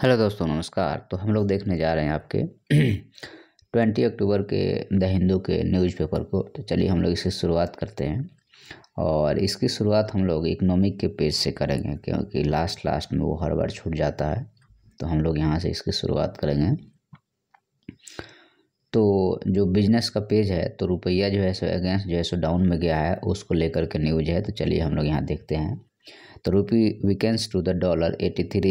Hello दोस्तों नमस्कार तो हम लोग देखने जा रहे हैं आपके ट्वेंटी अक्टूबर के द हिंदू के न्यूज़पेपर को तो चलिए हम लोग इसकी शुरुआत करते हैं और इसकी शुरुआत हम लोग इकोनॉमिक के पेज से करेंगे क्योंकि लास्ट लास्ट में वो हर बार छूट जाता है तो हम लोग यहाँ से इसकी शुरुआत करेंगे तो जो बिजनेस का पेज है तो रुपया जो है सो अगेंस्ट जो है सो डाउन में गया है उसको लेकर के न्यूज है तो चलिए हम लोग यहाँ देखते हैं तो rupee weakens to the dollar eighty three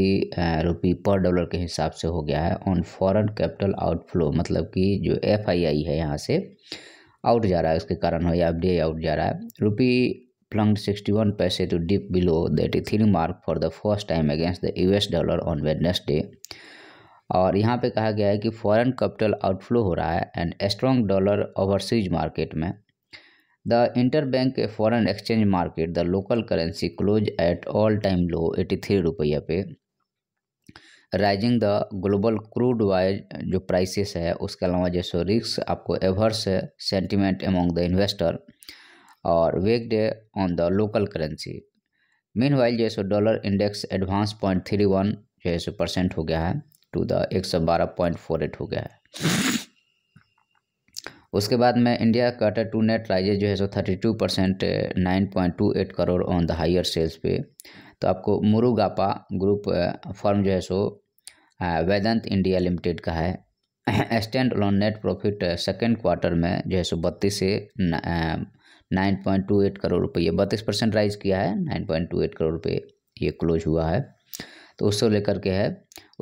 rupee पर डॉलर के हिसाब से हो गया है ऑन फॉरेन कैपिटल आउटफ्लो मतलब कि जो एफ आई आई है यहाँ से आउट जा रहा है उसके कारण हो या एफ डी आउट जा रहा है rupee plunge sixty one paise to dip below the eighty three mark for the first time against the U S dollar on Wednesday और यहाँ पे कहा गया है कि फॉरेन कैपिटल आउटफ्लो हो रहा है and strong dollar overseas market में the inter bank foreign exchange market the local currency close at all time low eighty three रुपया पे rising the global crude wise जो प्राइसेस है उसके अलावा जैसे रिक्स आपको एवर्स है सेंटिमेंट एमोंग द इन्वेस्टर और weighed on the local currency meanwhile जैसे dollar index advance point three one जो है सो परसेंट हो गया है टू द एक सौ बारह पॉइंट फोर एट हो गया है उसके बाद में India quarter two net rises जो है सो thirty two percent nine point two eight crore on the higher sales पे तो आपको मुरुगापा ग्रुप फर्म जो है सो वेदंत इंडिया लिमिटेड का है stand on net profit second quarter में जो है सो बत्तीस से nine point two eight crore रुपये बत्तीस परसेंट राइज किया है nine point two eight crore रुपये ये क्लोज हुआ है तो उसको लेकर के है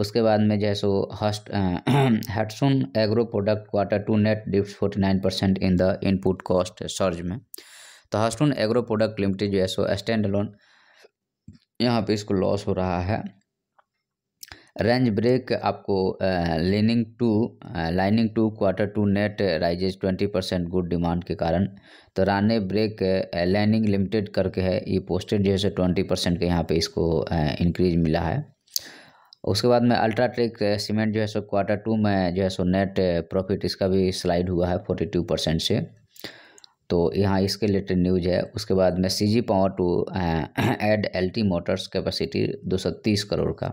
उसके बाद में जो है सो Hatsun agro product quarter two net dips forty nine percent in the input cost surge में तो हस्टून एग्रो प्रोडक्ट लिमिटेड जो है सो स्टैंड लोन यहाँ पे इसको लॉस हो रहा है रेंज ब्रेक आपको lining to lining to quarter two net rises twenty percent good demand के कारण तो राने ब्रेक लाइनिंग लिमिटेड करके है ये पोस्टेड जो है सो ट्वेंटी परसेंट के यहाँ पे इसको इंक्रीज मिला है उसके बाद में अल्ट्रा सीमेंट जो है सो क्वार्टर टू में जो है सो नेट प्रॉफिट इसका भी स्लाइड हुआ है फोर्टी टू परसेंट से तो यहाँ इसके रिलेटेड न्यूज है उसके बाद में C G power to add L T motors capacity दो सौ तीस करोड़ का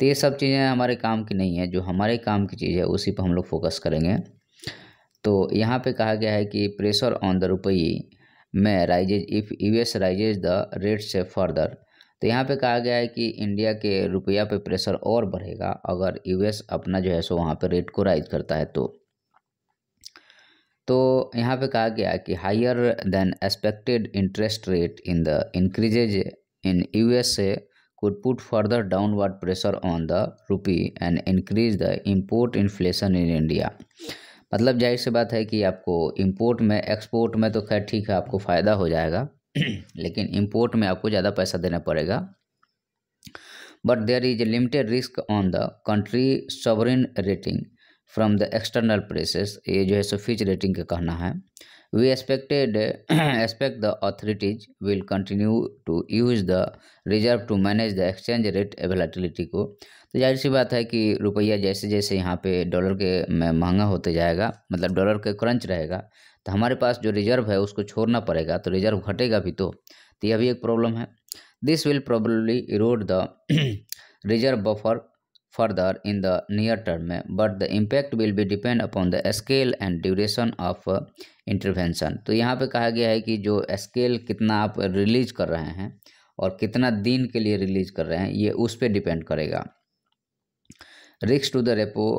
तो ये सब चीज़ें हमारे काम की नहीं है जो हमारे काम की चीज़ है उसी पर हम लोग फोकस करेंगे तो यहाँ पर कहा गया है कि प्रेशर ऑन द रुपयी में rises if U S raises the rates further तो यहाँ पे कहा गया है कि इंडिया के रुपया पे प्रेशर और बढ़ेगा अगर यूएस अपना जो है सो वहाँ पे रेट को राइज करता है तो तो यहाँ पे कहा गया है कि higher than expected interest rate in the increases in U S A could put further downward pressure on the rupee and increase the import inflation in India मतलब जाहिर सी बात है कि आपको इम्पोर्ट में एक्सपोर्ट में तो खैर ठीक है आपको फ़ायदा हो जाएगा लेकिन इम्पोर्ट में आपको ज़्यादा पैसा देना पड़ेगा but there is a limited risk on the country sovereign rating from the external pressures ये जो है सो फिच रेटिंग का कहना है we expected expect the authorities will continue to use the reserve to manage the exchange rate availability को तो जाहिर सी बात है कि रुपया जैसे जैसे यहाँ पे डॉलर के महंगा होते जाएगा मतलब डॉलर के क्रंच रहेगा तो हमारे पास जो रिजर्व है उसको छोड़ना पड़ेगा तो रिजर्व घटेगा भी तो तो यह भी एक प्रॉब्लम है this will probably erode the reserve buffer further in the near term में but the impact will be depend upon the scale and duration of intervention तो यहाँ पे कहा गया है कि जो स्केल कितना आप रिलीज कर रहे हैं और कितना दिन के लिए रिलीज कर रहे हैं ये उस पर डिपेंड करेगा risks to the repo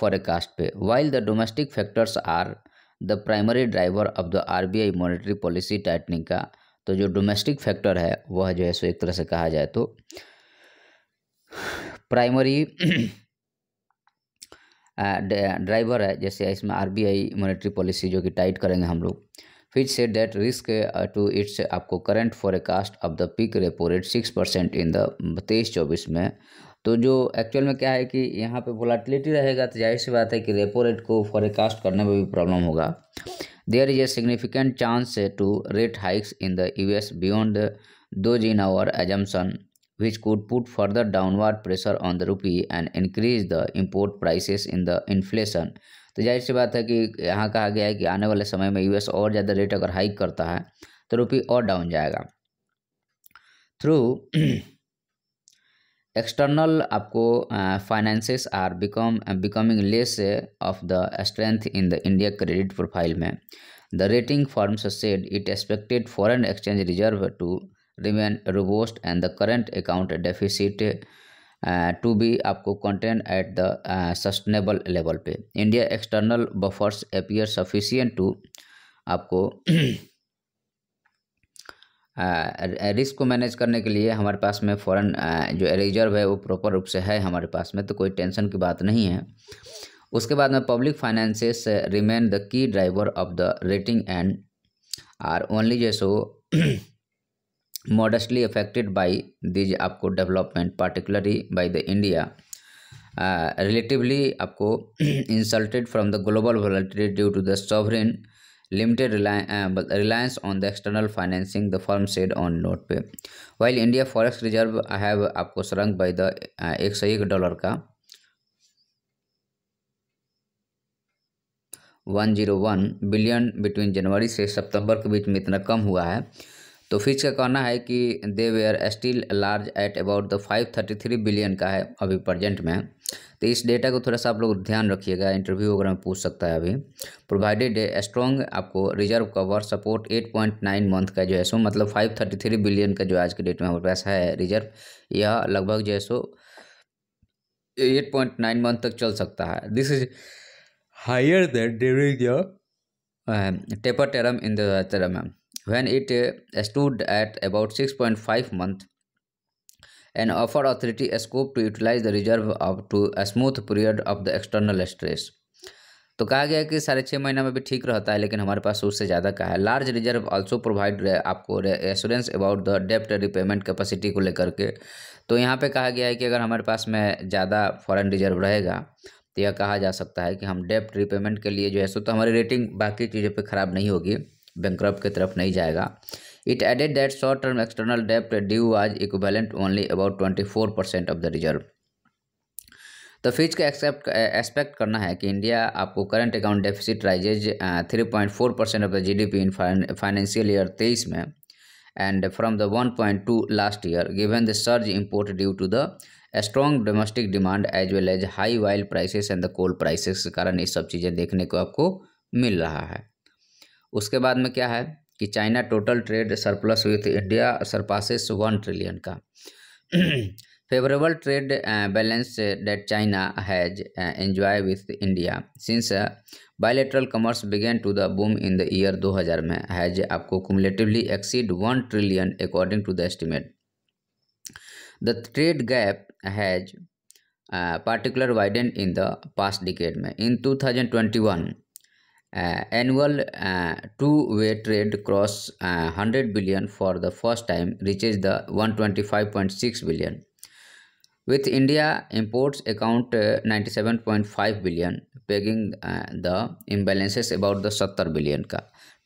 forecast पे while the domestic factors are the primary driver of the R B I monetary policy tightening का तो जो डोमेस्टिक फैक्टर है वह जो है सो एक तरह से कहा जाए तो प्राइमरी ड्राइवर है जैसे इसमें R B I monetary policy जो कि टाइट करेंगे हम लोग फिर से डेट रिस्क टू इट्स आपको current forecast of the peak repo rate six percent in the तेईस चौबीस में तो जो एक्चुअल में क्या है कि यहाँ पे वोलाटिलिटी रहेगा तो जाहिर सी बात है कि रेपो रेट को फॉरकास्ट करने में भी प्रॉब्लम होगा there is a significant chance to rate hikes in the U S beyond those in our assumption which could put further downward pressure on the rupee and increase the import prices in the inflation तो जाहिर सी बात है कि यहाँ कहा गया है कि आने वाले समय में यूएस और ज़्यादा रेट अगर हाइक करता है तो रुपी और डाउन जाएगा थ्रू एक्सटर्नल आपको finances are become becoming less of the strength in the India credit profile में the rating firms said it expected foreign exchange reserve to remain robust and the current account deficit to be आपको contained at the sustainable level पे India external buffers appear sufficient to आपको हाँ, risk को manage करने के लिए हमारे पास में फ़ौरन जो रिजर्व है वो प्रॉपर रूप से है हमारे पास में तो कोई टेंशन की बात नहीं है उसके बाद में public finances remain the key driver of the rating and are only जैसो so modestly affected by these आपको development particularly by the India relatively आपको insulated from the global volatility due to the sovereign limited reliance on the external financing the firm said on note पे while India forex reserve have आपको shrunk by the एक सौ एक dollar का one zero one billion between जनवरी से सितंबर के बीच में इतना कम हुआ है तो फिच का कहना है कि they were still large at about the five thirty three billion का है अभी प्रजेंट में तो इस डेटा को थोड़ा सा आप लोग ध्यान रखिएगा इंटरव्यू वगैरह में पूछ सकता है अभी प्रोवाइडेड स्ट्रॉन्ग आपको reserve cover support eight point nine month का जो है सो मतलब फाइव थर्टी थ्री बिलियन का जो आज के डेट में हमारे पास है रिजर्व यह लगभग जो है सो एट पॉइंट नाइन मंथ तक चल सकता है this is higher than during taper tantrum in the tantrum when it uh, stood at about 6.5 month an offer authority a scope to utilize the reserve up to a smooth period of the external stress तो कहा गया कि साढ़े छः महीना में भी ठीक रहता है लेकिन हमारे पास उससे ज़्यादा का है लार्ज रिजर्व ऑल्सो प्रोवाइड आपको एश्योरेंस अबाउट द डेप्ट रिपेमेंट कैपेसिटी को लेकर के तो यहाँ पे कहा गया है कि अगर हमारे पास में ज़्यादा फॉरेन रिजर्व रहेगा तो यह कहा जा सकता है कि हम डेप्ट रिपेमेंट के लिए जो है सो तो हमारी रेटिंग बाकी चीज़ों पर ख़राब नहीं होगी बैंक की तरफ नहीं जाएगा it added that short term external डेप्ट due as equivalent only about twenty four percent of the reserve तो फिज का एक्सेप्ट एक्सपेक्ट करना है कि इंडिया आपको current account deficit rises three point four percent of the G D P in financial year तेईस में and from the one point two last year given the surge import due to the strong domestic demand as well as high oil prices and the coal prices के कारण ये सब चीज़ें देखने को आपको मिल रहा है उसके बाद में क्या है कि China total trade surplus with India surpasses one trillion का favourable trade balance that China has enjoy with India since bilateral commerce begin to the boom in the year 2000 में हैज आपको cumulatively exceed one trillion according to the estimate the trade gap has particular widened in the past decade में in 2021 Uh, annual uh, two-way trade crossed 100 uh, billion for the first time, reaches the 125.6 billion with india imports account uh, 97.5 billion pegging uh, the imbalances about the 70 billion ka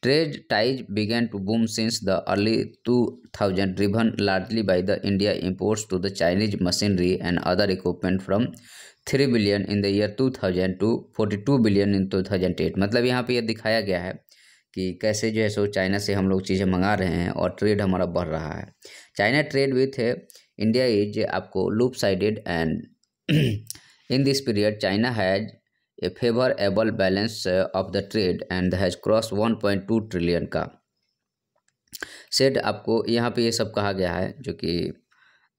trade ties began to boom since the early 2000 driven largely by the india imports to the chinese machinery and other equipment from three billion in the year two thousand to forty two billion in two thousand eight मतलब यहाँ पे ये यह दिखाया गया है कि कैसे जो है सो चाइना से हम लोग चीज़ें मंगा रहे हैं और ट्रेड हमारा बढ़ रहा है China trade with India is आपको lopsided and in this period China has a favourable balance of the trade and has cross one point two trillion का सेट आपको यहाँ पे ये यह सब कहा गया है जो कि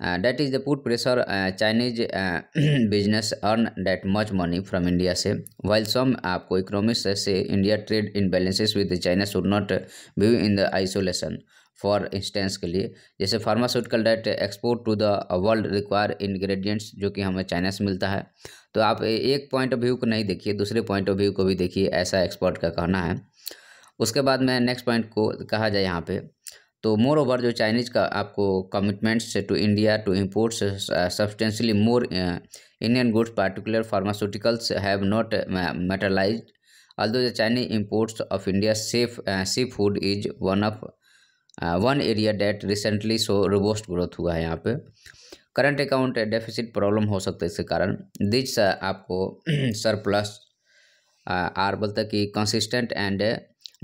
that is the put pressure Chinese business earn that much money from India से वाइल सम आपको इकोनॉमिक्स से India trade imbalances with China should not be in the isolation for instance के लिए जैसे pharmaceutical that export to the world require ingredients जो कि हमें China से मिलता है तो आप एक पॉइंट ऑफ व्यू को नहीं देखिए दूसरे पॉइंट ऑफ व्यू को भी देखिए ऐसा एक्सपोर्ट का कहना है उसके बाद में नेक्स्ट पॉइंट को कहा जाए यहाँ पे तो मोर ओवर जो चाइनीज़ का आपको commitments to India to import substantially more Indian goods particular pharmaceuticals have not materialised although though Chinese imports of India safe seafood is one of one area that recently so robust growth हुआ है यहाँ पे current account deficit problem हो सकता है इसके कारण this uh, आपको सरप्लस आर बोलता कि consistent and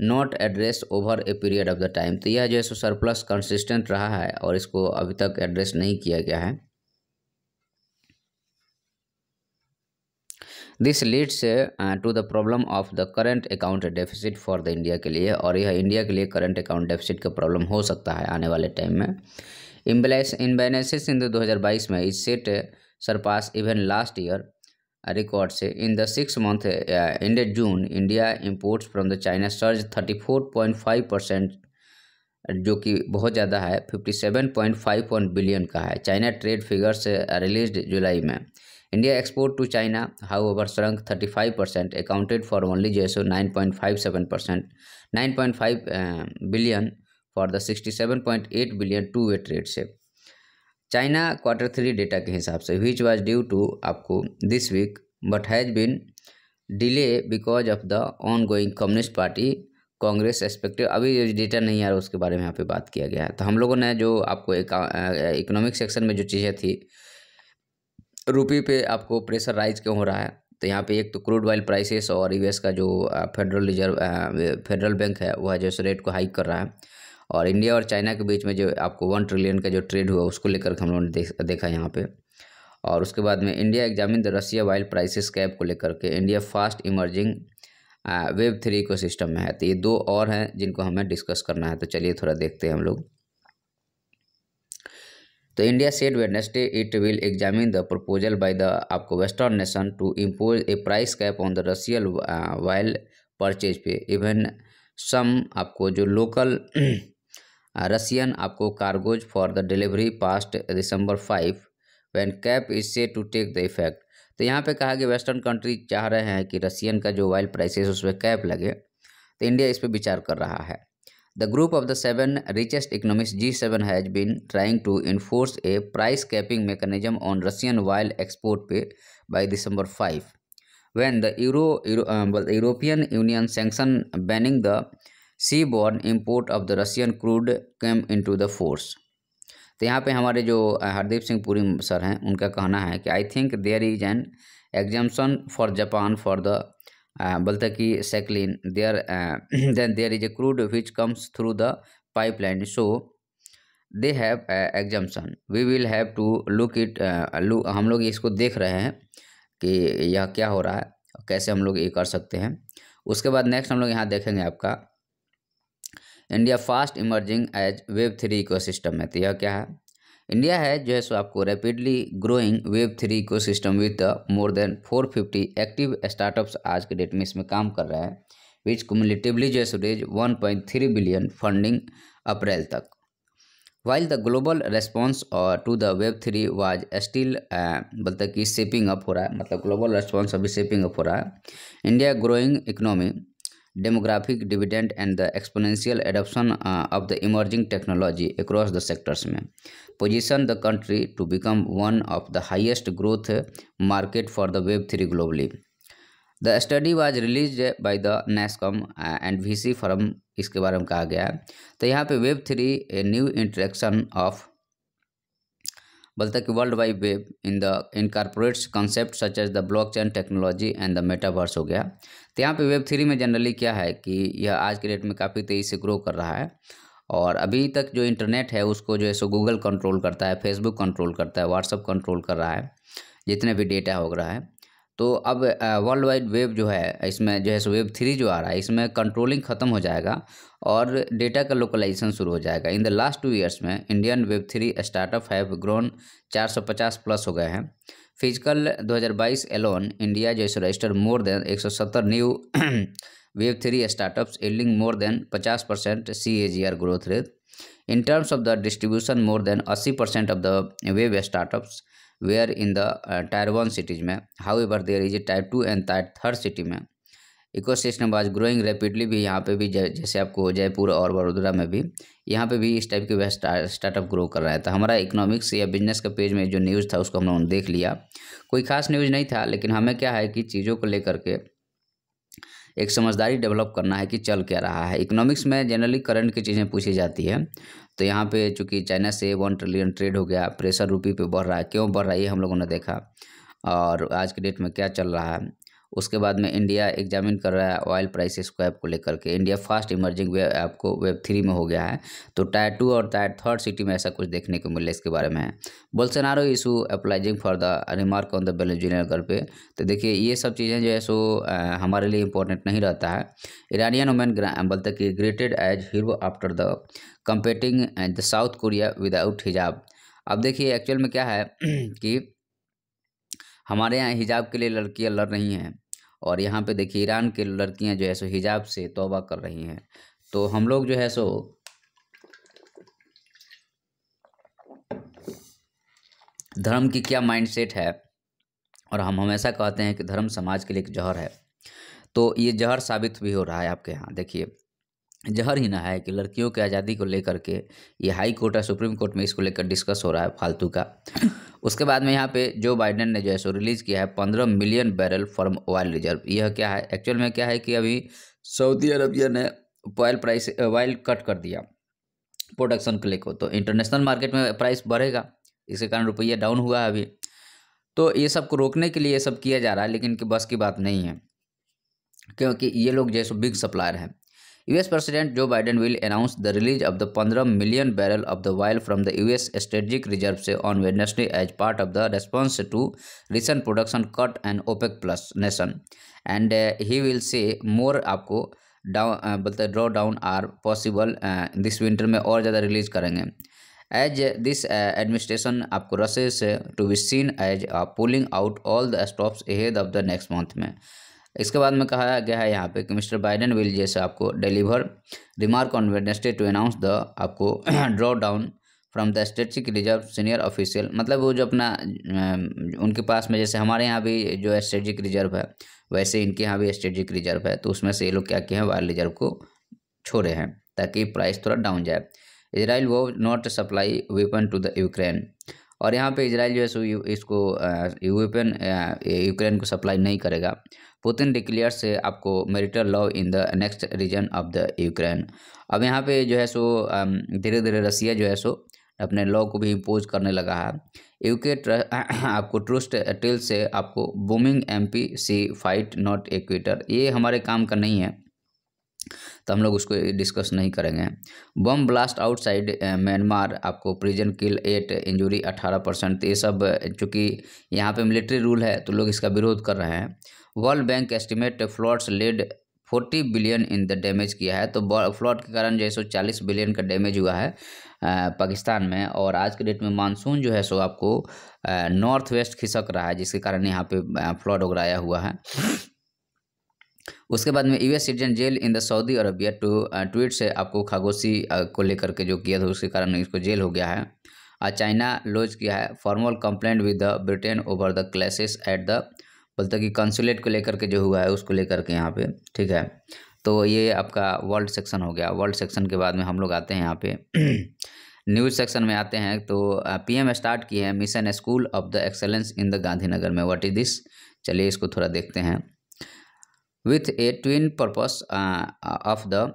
not address over a period of the time तो यह जो है सो सरप्लस कंसिस्टेंट रहा है और इसको अभी तक एड्रेस नहीं किया गया है this leads to the problem of the current account deficit for the India के लिए और यह इंडिया के लिए करंट अकाउंट डेफिसिट का प्रॉब्लम हो सकता है आने वाले टाइम में इम्बेस इम्बेनेसिस इन दो हज़ार बाईस में इस set surpass even last year record say in the six month uh, ended June, India imports from the China surged 34.5 percent जो कि बहुत ज़्यादा है fifty seven point five one billion का है चाइना ट्रेड फिगर्स रिलीज जुलाई में India export to China how over thirty five percent accounted for only जो है so nine point five seven percent nine point five billion for the sixty seven point eight billion two way trade से China quarter three data के हिसाब से which was due to आपको this week but has been delay because of the ongoing communist party congress expected अभी data नहीं आ रहा उसके बारे में यहाँ पे बात किया गया है तो हम लोगों ने जो आपको इकोनॉमिक सेक्शन में जो चीज़ें थी रुपी पे आपको प्रेशर राइज क्यों हो रहा है तो यहाँ पे एक तो क्रूड ऑयल प्राइसेस और यूएस का जो फेडरल रिजर्व फेडरल बैंक है वह जो रेट को हाइक कर रहा है और इंडिया और चाइना के बीच में जो आपको वन ट्रिलियन का जो ट्रेड हुआ उसको लेकर हम लोगों ने देखा यहाँ पे और उसके बाद में India examine the Russia oil prices cap को लेकर के India fast emerging web three ecosystem में है तो ये दो और हैं जिनको हमें डिस्कस करना है तो चलिए थोड़ा देखते हैं हम लोग तो India set Wednesday it will examine the proposal by the आपको western nation to impose a price cap on the Russian oil purchase पे इवन सम आपको जो लोकल रशियन आपको cargoes for the delivery past December five when cap is set to take the effect तो यहाँ पे कहा कि western country चाह रहे हैं कि रशियन का जो ऑयल प्राइसेस उस पर कैप लगे तो इंडिया इस पर विचार कर रहा है the group of the seven richest economic G seven has been trying to enforce a price capping mechanism on Russian oil export पे by December five when the European Union um, banning the seaborne import of the Russian crude came into the force तो यहाँ पे हमारे जो Hardeep Singh Puri sir हैं उनका कहना है कि I think there is an exemption for Japan for the बोलते कि Sakhalin there then there is a crude which comes through the pipeline so they have exemption we will have to look it हम लोग इसको देख रहे हैं कि यह क्या हो रहा है कैसे हम लोग ये कर सकते हैं उसके बाद नेक्स्ट हम लोग यहाँ देखेंगे आपका India fast emerging as web three system है तो यह क्या है इंडिया है जो है सो आपको rapidly growing web three ecosystem with more than four fifty active startups आज के डेट में इसमें काम कर रहा है विच कुमुलेटिवली जो है सो raise one point three billion funding अप्रैल तक while the global response to the web three was still बोलते कि सेपिंग अप हो रहा है मतलब ग्लोबल रेस्पॉन्स अभी सेपिंग अप हो रहा है India growing economy demographic dividend and the exponential adoption of the emerging technology across the sectors में position the country to become one of the highest growth market for the web three globally the study was release by the NASSCOM and V C forum इसके बारे में कहा गया है तो यहाँ पे web three a new interaction of बोलता है कि world wide web in the incorporates concept such as the blockchain technology and the metaverse हो गया तो यहाँ पे वेब थ्री में जनरली क्या है कि यह आज के डेट में काफ़ी तेज़ी से ग्रो कर रहा है और अभी तक जो इंटरनेट है उसको जो है सो गूगल कंट्रोल करता है फेसबुक कंट्रोल करता है व्हाट्सअप कंट्रोल कर रहा है जितने भी डेटा हो रहा है तो अब वर्ल्ड वाइड वेब जो है इसमें जो है सो वेब थ्री जो आ रहा है इसमें कंट्रोलिंग खत्म हो जाएगा और डेटा का लोकलाइजेशन शुरू हो जाएगा in the last two years में Indian web three startup have grown 450 plus हो गए हैं फिजिकल 2022 एलोन इंडिया जो है register more than 170 new web three startups yielding more than पचास percent C A G R growth rate in terms of the distribution more than अस्सी percent of the web startups were in the tier one cities में however there is A tier two and tier third city में ecosystem was growing rapidly भी यहाँ पे भी जैसे आपको जयपुर और बड़ोदरा में भी यहाँ पे भी इस टाइप के वह स्टार्टअप ग्रो कर रहा है तो हमारा इकोनॉमिक्स या बिजनेस का पेज में जो न्यूज़ था उसको हम लोगों ने देख लिया कोई खास न्यूज़ नहीं था लेकिन हमें क्या है कि चीज़ों को लेकर के एक समझदारी डेवलप करना है कि चल क्या रहा है इकोनॉमिक्स में जनरली करंट की चीज़ें पूछी जाती है तो यहाँ पे चूँकि चाइना से वन ट्रिलियन ट्रेड हो गया प्रेशर रुपी पे बढ़ रहा है क्यों बढ़ रहा है ये हम लोगों ने देखा और आज के डेट में क्या चल रहा है उसके बाद में इंडिया एग्जामिन कर रहा है ऑयल प्राइस ऐप को लेकर के India fast emerging web app को वेब थ्री में हो गया है तो टायर टू और टायर थर्ड सिटी में ऐसा कुछ देखने को मिले इसके बारे में है Bolsonaro issue apologising for the remark on the बेलेजुनियर गर्ल पे तो देखिए ये सब चीज़ें जो है सो हमारे लिए इंपॉर्टेंट नहीं रहता है ईरानियन वुमेन बोलते कि greeted as hero after the competing the South Korea without हिजाब अब देखिए एक्चुअल में क्या है कि हमारे यहाँ हिजाब के लिए लड़कियाँ लड़ रही हैं और यहाँ पे देखिए ईरान के लड़कियाँ जो है सो हिजाब से तोबा कर रही हैं तो हम लोग जो है सो धर्म की क्या माइंडसेट है और हम हमेशा कहते हैं कि धर्म समाज के लिए एक जहर है तो ये जहर साबित भी हो रहा है आपके यहाँ देखिए जहर ही ना है कि लड़कियों की आज़ादी को लेकर के ये हाई कोर्ट है सुप्रीम कोर्ट में इसको लेकर डिस्कस हो रहा है फालतू का उसके बाद में यहाँ पे जो बाइडेन ने जो है सो रिलीज़ किया है पंद्रह million barrel from oil reserve यह क्या है एक्चुअल में क्या है कि अभी सऊदी अरबिया ने ऑयल प्राइस ऑयल कट कर दिया प्रोडक्शन के लेकर तो इंटरनेशनल मार्केट में प्राइस बढ़ेगा इसके कारण रुपया डाउन हुआ है अभी तो ये सब को रोकने के लिए ये सब किया जा रहा है लेकिन कि बस की बात नहीं है क्योंकि ये लोग जैसे बिग सप्लायर हैं US president Joe Biden will announce the release of the पंद्रह million barrel of the oil from the US strategic reserve से on Wednesday as part of the response to recent production cut and OPEC plus nation and he will say more आपको down uh, बोलते draw down are possible this winter में और ज़्यादा release करेंगे as this administration आपको रसे say to be seen as pulling out all the stops ahead of the next month में इसके बाद में कहा गया है यहाँ पे कि मिस्टर बाइडेन विल जैसे आपको deliver remark on Wednesday to announce the आपको draw down from the strategic reserve senior official मतलब वो जो अपना उनके पास में जैसे हमारे यहाँ भी जो स्ट्रेटिक रिजर्व है वैसे इनके यहाँ भी स्ट्रेटिक रिजर्व है तो उसमें से ये लोग क्या किए हैं वायर रिजर्व को छोड़े हैं ताकि प्राइस थोड़ा डाउन जाए Israel won't supply weapon to the Ukraine और यहाँ पे इसराइल जो है सो इसको यूपन यूक्रेन को सप्लाई नहीं करेगा पुतिन डिक्लेयर्स से आपको martial law in the next region of the Ukraine अब यहाँ पे जो है सो धीरे धीरे रसिया जो है सो अपने लॉ को भी इम्पोज करने लगा है यूके आपको ट्रस्ट टेल से आपको booming M P she fight not a quitter ये हमारे काम का नहीं है तो हम लोग उसको डिस्कस नहीं करेंगे बम ब्लास्ट आउटसाइड म्यांमार आपको प्रिजन किल एट इंजुरी अठारह परसेंट ये सब चूँकि यहाँ पे मिलिट्री रूल है तो लोग इसका विरोध कर रहे हैं World Bank estimate floods led forty billion in the damage किया है तो फ्लॉट के कारण जो है सो चालीस बिलियन का डैमेज हुआ है पाकिस्तान में और आज के डेट में मानसून जो है सो आपको नॉर्थ वेस्ट खिसक रहा है जिसके कारण यहाँ पे फ्लॉट उगराया हुआ है उसके बाद में US citizen jail in the Saudi Arabia to tweet से आपको खागोशी को लेकर के जो किया था उसके कारण इसको जेल हो गया है चाइना लॉन्च किया है formal complaint with the Britain over the clashes at the बोलते कि कंसुलेट को लेकर के जो हुआ है उसको लेकर के यहाँ पे ठीक है तो ये आपका वर्ल्ड सेक्शन हो गया वर्ल्ड सेक्शन के बाद में हम लोग आते हैं यहाँ पे न्यूज सेक्शन में आते हैं तो पीएम स्टार्ट किए हैं mission school of the excellence in the Gandhinagar में व्हाट इज दिस चलिए इसको थोड़ा देखते हैं with a twin purpose of the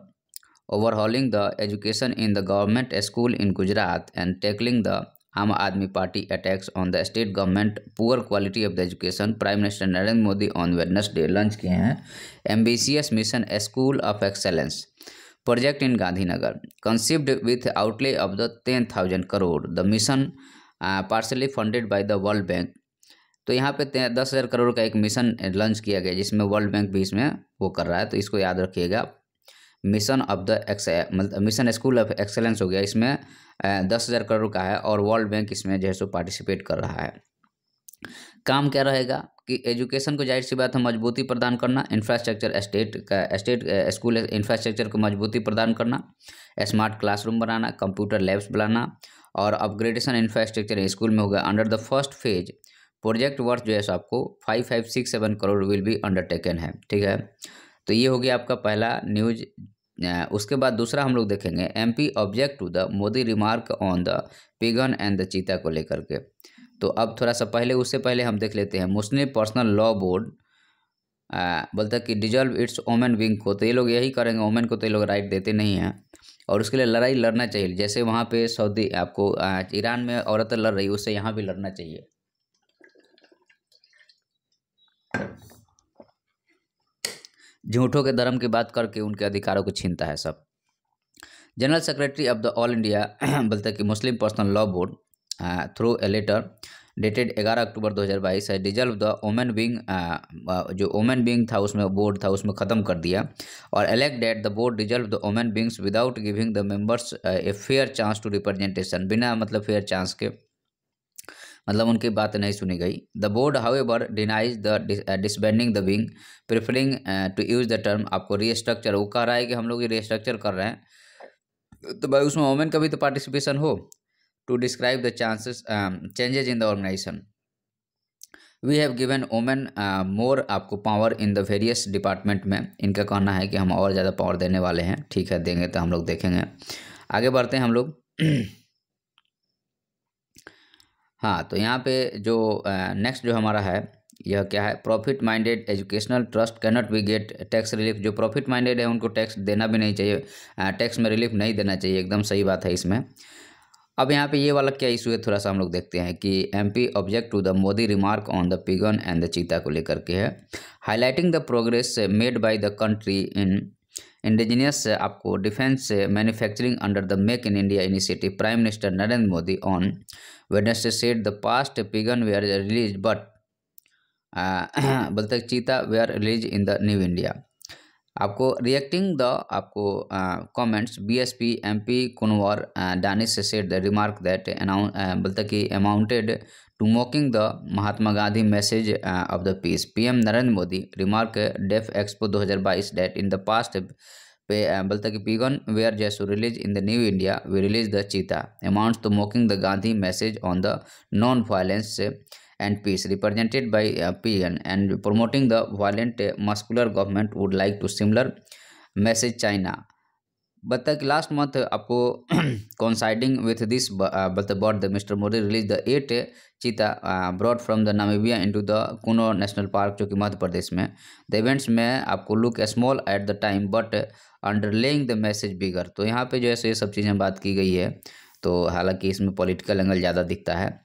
overhauling the education in the government school in Gujarat and tackling the Aam Aadmi Party attacks on the state government poor quality of the education prime minister Narendra Modi on Wednesday launch किए हैं ambitious mission school of excellence project in Gandhinagar conceived with outlay of the ten thousand crore the mission partly funded by the World Bank तो यहाँ पे दस हज़ार करोड़ का एक mission launch किया गया जिसमें वर्ल्ड बैंक भी इसमें वो कर रहा है तो इसको याद रखिएगा मिशन ऑफ द एक्स मतलब मिशन स्कूल ऑफ एक्सेलेंस हो गया इसमें दस हज़ार करोड़ का है और वर्ल्ड बैंक इसमें जो है सो पार्टिसिपेट कर रहा है काम क्या रहेगा कि एजुकेशन को जाहिर सी बात है मजबूती प्रदान करना इंफ्रास्ट्रक्चर स्टेट का स्टेट स्कूल इंफ्रास्ट्रक्चर को मजबूती प्रदान करना स्मार्ट क्लासरूम बनाना कंप्यूटर लैब्स बनाना और अपग्रेडेशन इंफ्रास्ट्रक्चर स्कूल में होगा under the first phase project worth जो है सो आपको five five six seven crore will be undertaken है ठीक है तो ये हो गया आपका पहला न्यूज उसके बाद दूसरा हम लोग देखेंगे MP object to the Modi remark on the pigeon and the cheetah को लेकर के तो अब थोड़ा सा पहले उससे पहले हम देख लेते हैं मुस्लिम पर्सनल लॉ बोर्ड बोलता है कि डिजॉल्व इट्स ओमेन विंग को तो ये लोग यही करेंगे ओमेन को तो ये लोग राइट देते नहीं हैं और उसके लिए लड़ाई लड़ना चाहिए जैसे वहाँ पे सऊदी आपको ईरान में औरतें लड़ रही है उससे यहाँ भी लड़ना चाहिए झूठों के धर्म की बात करके उनके अधिकारों को छीनता है सब general secretary of the all India बोलते कि Muslim personal law board through a letter dated 11 October 2022 है डिजल्व द वोमेन विंग जो वोमेन विंग था उसमें बोर्ड था उसमें ख़त्म कर दिया और alleged that the board dissolve the women wings without giving the members a fair chance to representation बिना मतलब फेयर चांस के मतलब उनकी बात नहीं सुनी गई the board however denies the disbanding the wing preferring to use the term आपको रीस्ट्रक्चर वो कह रहा है कि हम लोग ये रीस्ट्रक्चर कर रहे हैं तो भाई उसमें वोमेन का भी तो पार्टिसिपेशन हो to describe the chances changes in the organisation we have given women more आपको power in the various department में इनका कहना है कि हम और ज़्यादा पावर देने वाले हैं ठीक है देंगे तो हम लोग देखेंगे आगे बढ़ते हैं हम लोग हाँ तो यहाँ पे जो नेक्स्ट जो हमारा है यह क्या है profit minded educational trust cannot be get tax relief जो प्रॉफिट माइंडेड है उनको टैक्स देना भी नहीं चाहिए टैक्स में रिलीफ नहीं देना चाहिए एकदम सही बात है इसमें अब यहाँ पे ये वाला क्या इशू है थोड़ा सा हम लोग देखते हैं कि MP object to the Modi remark on the pigeon and the cheetah को लेकर के है highlighting the progress made by the country in indigenous आपको defence manufacturing under the make in India initiative prime minister Narendra Modi on Wednesday said the past pigeon were released, but uh, बोलते cheetah were release in the new India आपको reacting the आपको comments B S P M P कुनवर Danish said the remark that announce बोलते कि amounted to mocking the Mahatma Gandhi message of the peace PM Narendra Modi remark Def Expo 2022 date in the past pay amble the begun where Jesu released in the New India, we released the cheetah, amounts to mocking the Gandhi message on the non-violence and peace represented by uh, PN and promoting the violent uh, muscular government would like to similar message China. But the last month, आपको coinciding with this, uh, but the board, the Mr. Modi released the eight cheetah uh, brought from the Namibia into the Kuno National Park जो कि मध्य प्रदेश में the events में आपको look small at the time but underlying the message bigger तो यहाँ पे जो है सो ये सब चीज़ें बात की गई है तो हालांकि इसमें पॉलिटिकल एंगल ज़्यादा दिखता है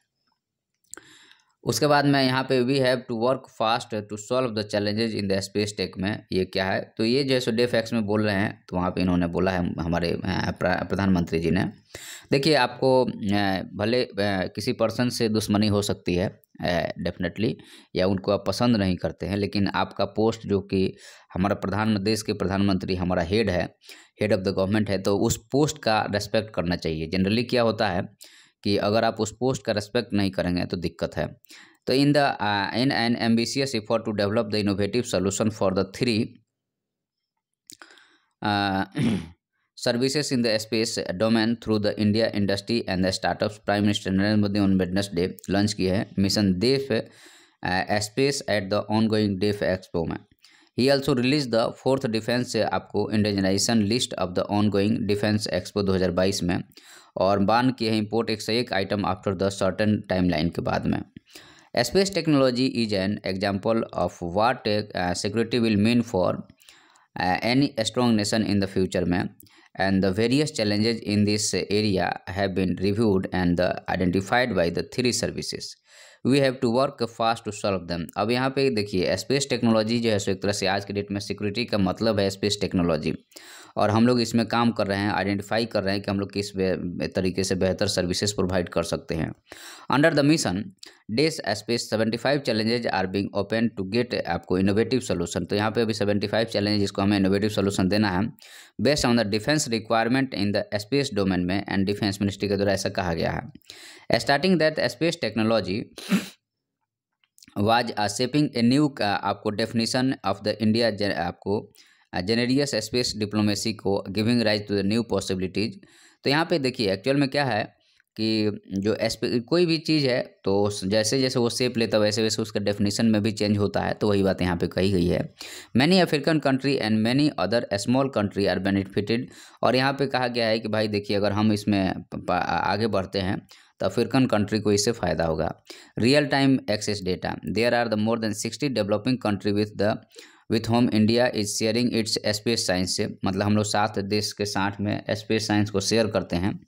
उसके बाद में यहाँ पे we have to work fast to solve the challenges in the space tech में ये क्या है तो ये जो है सो डे फैक्स में बोल रहे हैं तो वहाँ पे इन्होंने बोला है हमारे प्रधानमंत्री जी ने देखिए आपको भले किसी पर्सन से दुश्मनी हो सकती है डेफिनेटली या उनको आप पसंद नहीं करते हैं लेकिन आपका पोस्ट जो कि हमारा प्रधान देश के प्रधानमंत्री हमारा हेड है हेड ऑफ़ द गवर्नमेंट है तो उस पोस्ट का रेस्पेक्ट करना चाहिए जनरली क्या होता है कि अगर आप उस पोस्ट का रेस्पेक्ट नहीं करेंगे तो दिक्कत है तो in the in an ambitious effort to develop the innovative solution for the three services in the space domain through the India industry and the startups. Prime Minister Narendra Modi on Wednesday launch किए हैं mission Def space at the ongoing Def Expo में ही also release the fourth defence आपको indigenisation list of the ongoing defence expo 2022 में और बान किए हैं इम्पोर्ट एक से एक item after the certain line के बाद में space technology is an example of what security will mean for any strong nation in the future में and the various challenges in this area have been reviewed and identified by the three services we have to work fast to solve them अब यहाँ पे देखिए space technology जो है सो एक तरह से आज के डेट में सिक्योरिटी का मतलब है स्पेस टेक्नोलॉजी और हम लोग इसमें काम कर रहे हैं आइडेंटिफाई कर रहे हैं कि हम लोग किस तरीके से बेहतर सर्विसेज प्रोवाइड कर सकते हैं under the mission Def space seventy five challenges are being open to get आपको इनोवेटिव सोल्यूशन तो यहाँ पे अभी सेवेंटी फाइव चैलेंज जिसको हमें इनोवेटिव सोल्यूशन देना है based on the defence requirement in the space domain में एंड डिफेंस मिनिस्ट्री के द्वारा ऐसा कहा गया है starting that space technology was shaping a new का आपको डेफिनेशन ऑफ द इंडिया आपको जेनेरियस स्पेस डिप्लोमेसी को giving rise to the new possibilities तो यहाँ पे देखिए एक्चुअल में क्या है कि जो एस्पे कोई भी चीज़ है तो जैसे जैसे वो सेप लेता वैसे वैसे उसका डेफिनेशन में भी चेंज होता है तो वही बात यहाँ पे कही गई है many African country and many other small country are benefited और यहाँ पे कहा गया है कि भाई देखिए अगर हम इसमें आगे बढ़ते हैं तो अफ्रीकन कंट्री को इससे फ़ायदा होगा real time access data there are the more than sixty developing country with the with whom India is sharing its space science से मतलब हम लोग सात देश के साठ में स्पेस साइंस को शेयर करते हैं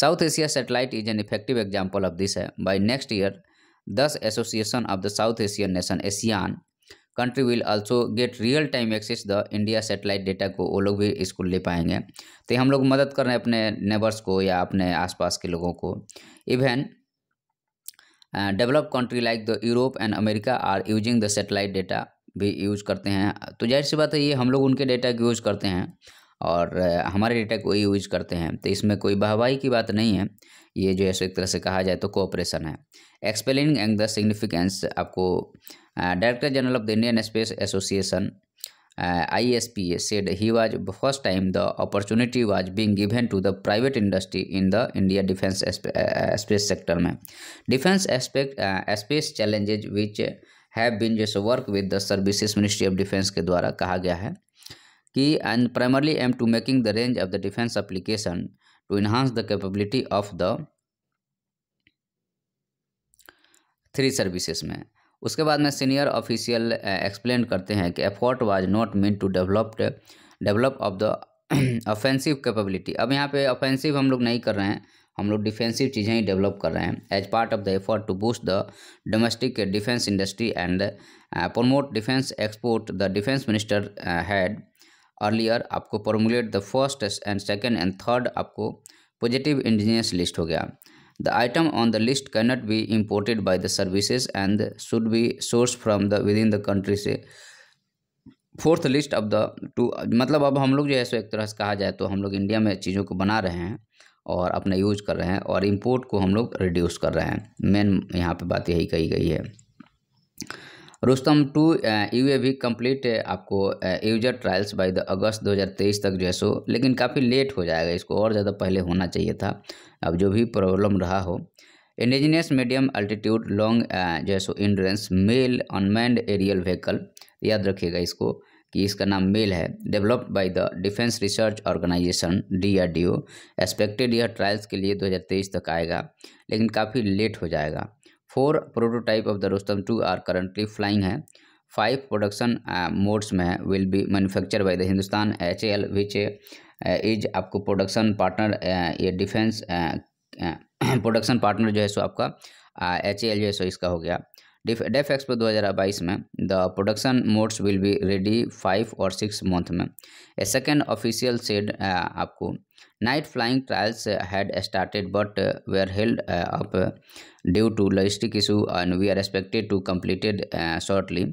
South Asia satellite is an effective example of this है by next year this Association of the South Asian nation ASEAN country will also get real time access the India satellite data को वो लोग भी इसको ले पाएंगे तो हम लोग मदद कर रहे हैं अपने नेबर्स को या अपने आसपास के लोगों को even develop country like the Europe and America are using the satellite data भी यूज़ करते हैं तो जाहिर सी बात है ये हम लोग उनके डेटा को यूज़ करते हैं और हमारे डेटा को यूज़ करते हैं तो इसमें कोई बहवाई की बात नहीं है ये जो है सो एक तरह से कहा जाए तो कोऑपरेशन है एक्सप्लेनिंग एंड द सिग्निफिकेंस आपको director general of the Indian Space Association I S P A said he was first time the opportunity was being given to the private industry in the India defence space sector में defence aspect space challenges which have been जैसे work with the services ministry of defence के द्वारा कहा गया है कि and primarily aim to making the range of the defence application to enhance the capability of the three services में उसके बाद में सीनियर ऑफिशियल एक्सप्लेन करते हैं कि effort was not mean to developed develop of the offensive capability अब यहाँ पे ऑफेंसिव हम लोग नहीं कर रहे हैं हम लोग डिफेंसिव चीज़ें ही डेवलप कर रहे हैं as part of the effort to boost the domestic defence industry and promote defence export the defence minister had earlier आपको formulate the first and second and third आपको पॉजिटिव इंजीनियर्स लिस्ट हो गया the item on the list can not be imported by the services and should be source from the within the country से fourth list of the to मतलब अब हम लोग जो है सो एक तरह से कहा जाए तो हम लोग इंडिया में चीज़ों को बना रहे हैं और अपना यूज कर रहे हैं और इम्पोर्ट को हम लोग रिड्यूस कर रहे हैं मेन यहाँ पे बात यही कही गई है रोस्तम टू यू ए भी कम्प्लीट आपको user trials by the August 2023 तक जो है सो लेकिन काफ़ी लेट हो जाएगा इसको और ज़्यादा पहले होना चाहिए था अब जो भी प्रॉब्लम रहा हो इंडिजिनियस मीडियम अल्टीट्यूड लॉन्ग जो है सो endurance male unmanned aerial vehicle याद रखिएगा इसको कि इसका नाम मेल है developed by the defence research organisation DRDO expected यह ट्रायल्स के लिए 2023 तक आएगा लेकिन काफ़ी लेट हो जाएगा four prototype of the Rustom two are currently flying है फाइव प्रोडक्शन मोड्स में will be manufacture by the Hindustan H L which is आपको प्रोडक्शन पार्टनर ये डिफेंस प्रोडक्शन पार्टनर जो है सो आपका एच एल जो है सो इसका हो गया डेफ एक्सपो बाईस में the production modes will be ready five और सिक्स मंथ में ए सेकेंड ऑफिशियल सेड आपको night flying trials had started but they are held up due to logistic issue and we are expected to completed shortly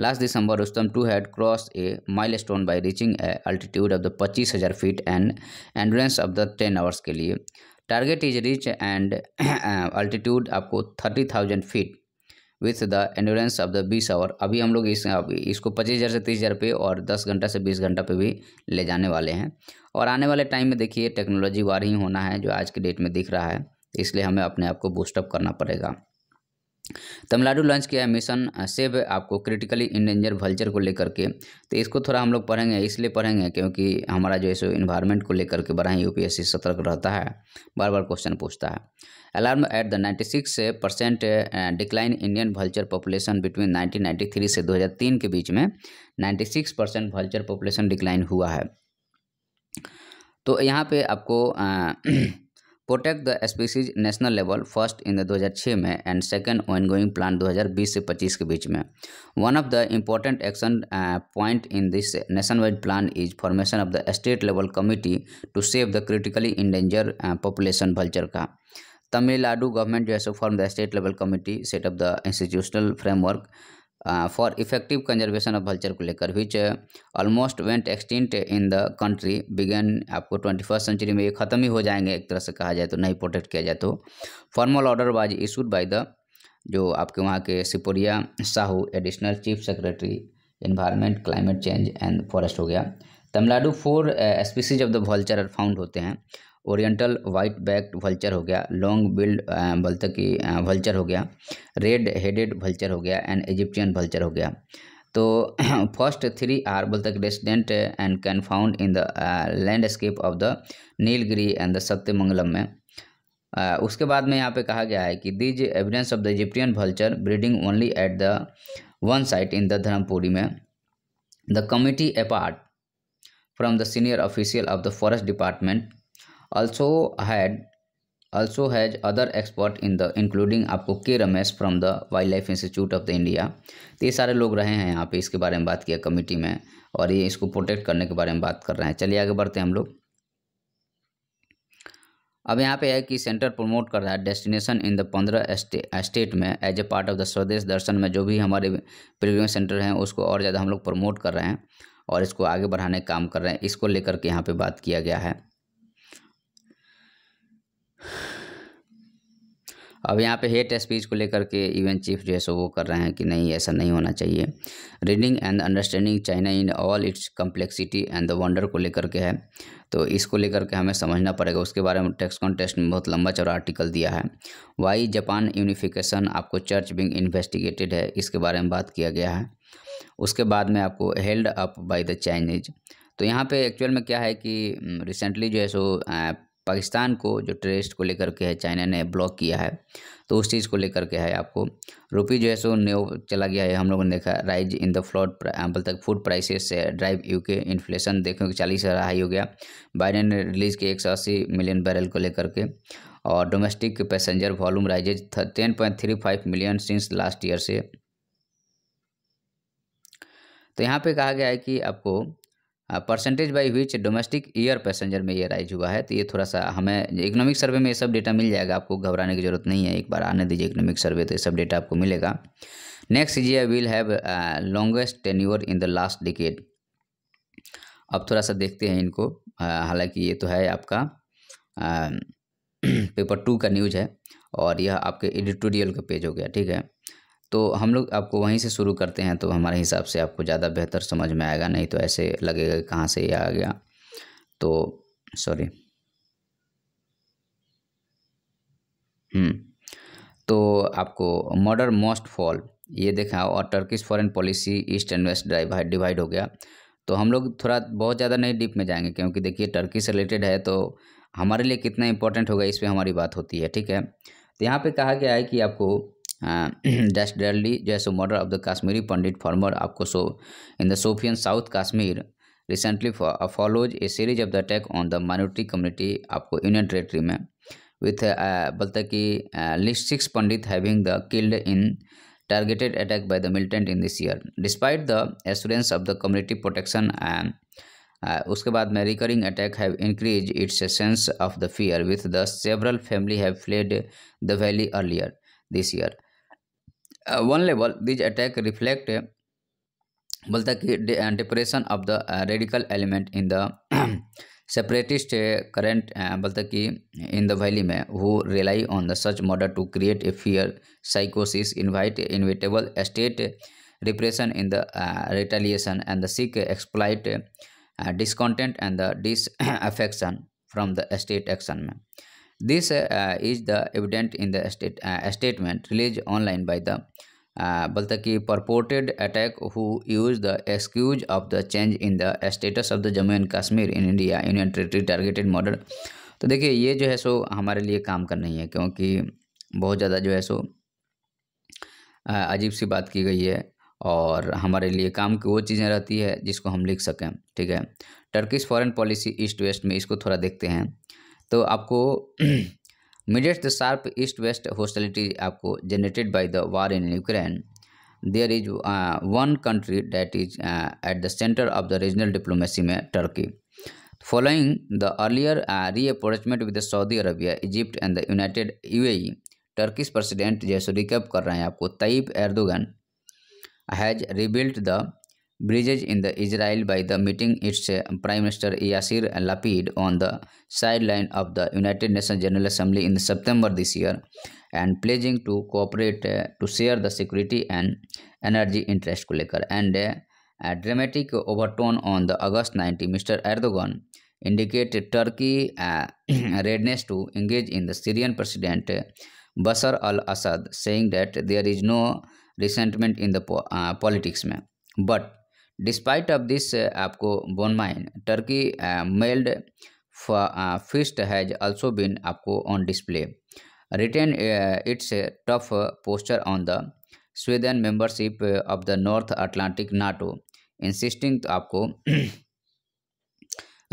last December Rustom two had cross a milestone by reaching altitude of the पच्चीस हज़ार feet and ends of the ten hours के लिए target is reach and altitude आपको thirty thousand feet with the endurance of the बीस hour अभी हम लोग इस इसको पच्चीस हज़ार से तीस हज़ार पे और दस घंटा से बीस घंटा पे भी ले जाने वाले हैं और आने वाले टाइम में देखिए टेक्नोलॉजी वार ही होना है जो आज के डेट में दिख रहा है इसलिए हमें अपने आप को बूस्टअप करना पड़ेगा तमिलनाडु लॉन्च किया है मिशन सेव आपको क्रिटिकली इंडेंजर वल्चर को लेकर के तो इसको थोड़ा हम लोग पढ़ेंगे इसलिए पढ़ेंगे क्योंकि हमारा जो है सो इन्वायरमेंट को लेकर के बड़ा ही यूपीएससी सतर्क रहता है बार बार क्वेश्चन पूछता है alarm at the 96 percent decline Indian vulture population between 1993 से 2003 के बीच में 96 परसेंट वल्चर पॉपुलेशन डिक्लाइन हुआ है तो यहाँ पर आपको ah, protect the species national level first in the 2006 में and second ongoing plan 2020 से 25 के बीच में one of the important action point in this nation wide plan is formation of the state level committee to save the critically endangered population vulture का Tamil Nadu government जो है सो form the state level committee set up the institutional framework for effective conservation of vulture को लेकर which almost went extinct in the country began आपको twenty first century में ये खत्म ही हो जाएंगे एक तरह से कहा जाए तो नहीं प्रोटेक्ट किया जाए तो formal order was issued by the जो आपके वहाँ के Supriya Sahu additional chief secretary environment climate change and forest हो गया Tamil Nadu four species of the vulture found होते हैं ओरिएंटल वाइट बैक्ड वल्चर हो गया लॉन्ग बिल्ड बोलते कि वल्चर हो गया रेड हेडेड वल्चर हो गया एंड इजिप्टियन वल्चर हो गया तो फर्स्ट थ्री आर बोलते कि resident and can found in the landscape of the Nilgiri and the Sathyamangalam में Uh, उसके बाद में यहाँ पे कहा गया है कि these evidence of the Egyptian vulture breeding only at the one site in the Dharmapuri में the committee apart from the senior official of the forest department also had also has other expert in the including आपको K Ramesh from the wildlife institute of the India तो ये सारे लोग रहे हैं यहाँ पे इसके बारे में बात किया कमिटी में और ये इसको प्रोटेक्ट करने के बारे में बात कर रहे हैं चलिए आगे बढ़ते हैं हम लोग अब यहाँ पे है कि सेंटर प्रमोट कर रहा है डेस्टिनेशन इन द पंद्रह स्टेट में as a part of the Swadesh Darshan में जो भी हमारे प्रिव्यू सेंटर हैं उसको और ज़्यादा हम लोग प्रमोट कर रहे हैं और इसको आगे बढ़ाने का काम कर रहे हैं इसको लेकर के यहाँ पे बात किया गया है अब यहाँ पे हेट स्पीच को लेकर के इवन चीफ जो है सो वो कर रहे हैं कि नहीं ऐसा नहीं होना चाहिए reading and understanding China in all its complexity and the wonder को लेकर के है तो इसको लेकर के हमें समझना पड़ेगा उसके बारे में टेक्स कॉन्टेस्ट में बहुत लंबा चौड़ा आर्टिकल दिया है वाई जापान यूनिफिकेशन आपको चर्च बिंग इन्वेस्टिगेटेड है इसके बारे में बात किया गया है उसके बाद में आपको held up by the Chinese तो यहाँ पे एक्चुअल में क्या है कि रिसेंटली हम्म, जो है सो पाकिस्तान को जो टेररिस्ट को लेकर के है चाइना ने ब्लॉक किया है तो उस चीज़ को लेकर के है आपको रुपी जो है सो न्यू चला गया है हम लोगों ने देखा राइज इन द फ्लॉट एम्पल तक फूड प्राइसेस से ड्राइव यू के इन्फ्लेशन देखो कि चालीस हजार हाई हो गया बाइडेन ने रिलीज किया एक सौ अस्सी मिलियन बैरल को लेकर के और domestic passenger volume rises ten point three five million since last year से तो यहाँ पे कहा गया है कि आपको percentage by which domestic year passenger में ये राइज हुआ है तो ये थोड़ा सा हमें इकोनॉमिक सर्वे में ये सब डेटा मिल जाएगा आपको घबराने की जरूरत नहीं है एक बार आने दीजिए इकोनॉमिक सर्वे तो ये सब डेटा आपको मिलेगा next India will have longest tenure in the last decade अब थोड़ा सा देखते हैं इनको हालांकि ये तो है आपका पेपर टू का न्यूज है और यह आपके एडिटोरियल का पेज हो गया ठीक है तो हम लोग आपको वहीं से शुरू करते हैं तो हमारे हिसाब से आपको ज़्यादा बेहतर समझ में आएगा नहीं तो ऐसे लगेगा कहाँ से ये आ गया तो सॉरी हम्म, तो आपको मर्डर मोस्ट फॉल ये देखा और Turkish foreign policy east and west divide हो गया तो हम लोग थोड़ा बहुत ज़्यादा नहीं डीप में जाएंगे क्योंकि देखिए टर्की से रिलेटेड है तो हमारे लिए कितना इंपॉर्टेंट होगा इस पर हमारी बात होती है ठीक है तो यहाँ पे कहा गया है कि आपको हाँ, डैश डेल्डी जो है सो murder of the Kashmiri Pandit former आपको so in the Shopian south Kashmir recently follows a series of the attack on the minority community आपको यूनियन टेरेटरी में विथ बोलते कि list six Pandit having the killed in targeted attack by the militant in this year despite the assurance of the community protection and उसके बाद में recurring attack have increase its sense of the fear with the several family have fled the valley earlier this year one level these attack reflect बोलता कि depression of the radical element in the separatist current बोलता कि in the valley में who rely on the such murder to create a fear साइकोसिस invite inevitable state repression in the retaliation and the sick exploit discontent and the disaffection from the state action में This uh, is the evident in the state, uh, statement released online by the बोलता uh, कि purported attack who used the excuse of the change in the status of the Jammu and Kashmir in India union territory targeted model तो देखिए ये जो है सो हमारे लिए काम कर नहीं है क्योंकि बहुत ज़्यादा जो है सो अजीब सी बात की गई है और हमारे लिए काम की वो चीज़ें रहती है जिसको हम लिख सकें ठीक है Turkish foreign policy east west में इसको थोड़ा देखते हैं तो आपको midst the sharp east west hostility आपको generated by the war in Ukraine there is one country that is at the centre of the regional diplomacy में Turkey following the earlier re reapproachment with Saudi Arabia Egypt and the United U A Turkish president जैसे रिकअप कर रहे हैं आपको Tayyip Erdogan has rebuilt the bridges in the Israel by the meeting its uh, Prime Minister Yasir Lapid on the sideline of the United Nations General Assembly in September this year and pledging to cooperate uh, to share the security and energy interest ko and uh, a dramatic overtone on the August 90 Mr Erdogan indicated Turkey uh, readiness to engage in the Syrian president uh, Bashar al-Assad saying that there is no resentment in the po uh, politics man. but despite of this आपको bone mine Turkey mailed fist has also been आपको on display retain its tough posture on the Sweden membership of the North Atlantic NATO insisting आपको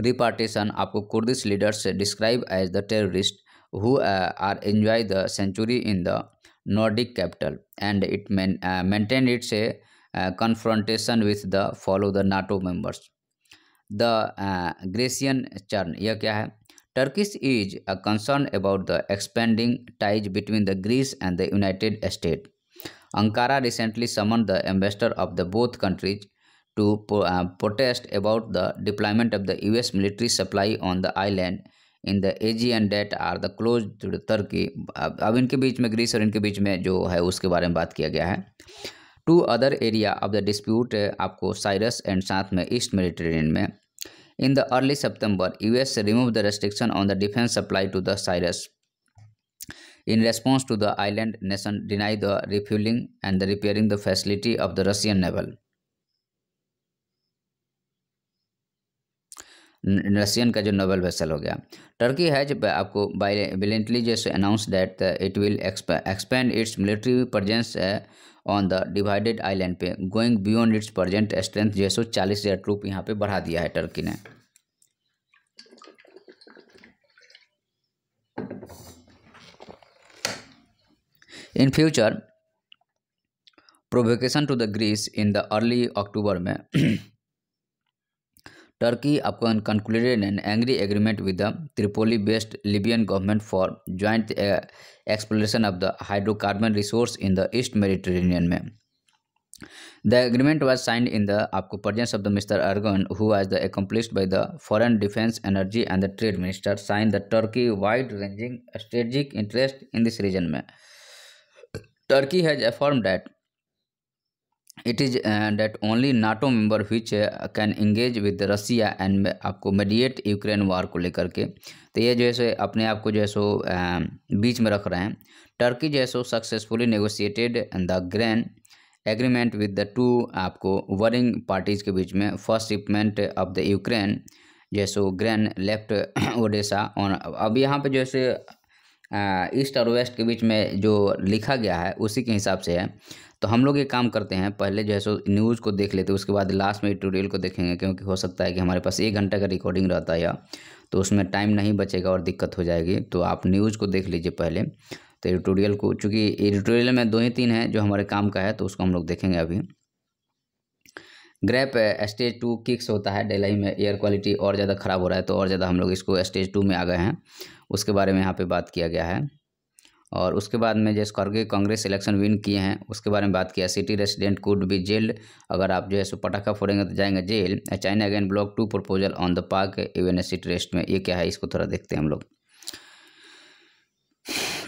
repatriation आपको Kurdish leaders describe as the terrorist who are enjoy the sanctuary in the Nordic capital and it maintain its confrontation with the fellow the NATO members the Grecian churn यह क्या है Turkish is a concern about the expanding ties between the Greece and the United State Ankara recently summon the ambassador of the both countries to protest about the deployment of the U S military supply on the island in the Aegean that are the close to Turkey अब इनके बीच में Greece और इनके बीच में जो है उसके बारे में बात किया गया है two other area of the dispute uh, आपको साइरस एंड साथ में ईस्ट मेडिटेरेनियन में in the early September U S remove the restriction on the defence supply to the Cyprus in response to the island nation deny the refuelling and the repairing the facility of the Russian naval Russian का जो Nobel vessel हो गया Turkey है जब आपको by belligerently जैसे announce that it will expand its military presence on the divided island पे going beyond its present strength जो है सो चालीस हज़ार ट्रूप यहाँ पे बढ़ा दिया है टर्की ने in future provocation to the Greece in the early October में Turkey, upon concluded an angry agreement with the Tripoli based Libyan government for joint uh, exploration of the hydrocarbon resource in the East Mediterranean. The agreement was signed in the presence of the Mr. Erdogan, who was the accomplished by the Foreign Defense, Energy and the Trade Minister, signed the Turkey wide-ranging strategic interest in this region. Turkey has affirmed that it is that only NATO member which can engage with Russia and आपको mediate Ukraine war को लेकर के तो ये जो है सो अपने आप को जो है सो um, बीच में रख रहे हैं टर्की जो है सो successfully negotiated the grand agreement with the two आपको वरिंग पार्टीज के बीच में first shipment of the Ukraine जो है सो लेफ्ट ओडेसा ऑन अब यहाँ पे जो है ईस्ट uh, और वेस्ट के बीच में जो लिखा गया है उसी के हिसाब से है तो हम लोग ये काम करते हैं पहले जो है सो न्यूज़ को देख लेते हैं उसके बाद लास्ट में ट्यूटोरियल को देखेंगे क्योंकि हो सकता है कि हमारे पास एक घंटा का रिकॉर्डिंग रहता है या तो उसमें टाइम नहीं बचेगा और दिक्कत हो जाएगी तो आप न्यूज़ को देख लीजिए पहले तो एडिटोरियल को चूँकि एडिटोरियल में दो ही तीन है जो हमारे काम का है तो उसको हम लोग देखेंगे अभी ग्रैप स्टेज टू किक्स होता है डेलाई में एयर क्वालिटी और ज़्यादा ख़राब हो रहा है तो और ज़्यादा हम लोग इसको स्टेज टू में आ गए हैं उसके बारे में यहाँ पे बात किया गया है और उसके बाद में जो स्कॉर्गे कांग्रेस इलेक्शन विन किए हैं उसके बारे में बात किया city resident could be jail अगर आप जो है सो पटाखा फोड़ेंगे तो जाएंगे jail China again block to proposal on the park even city rest में ये क्या है इसको थोड़ा देखते हैं हम लोग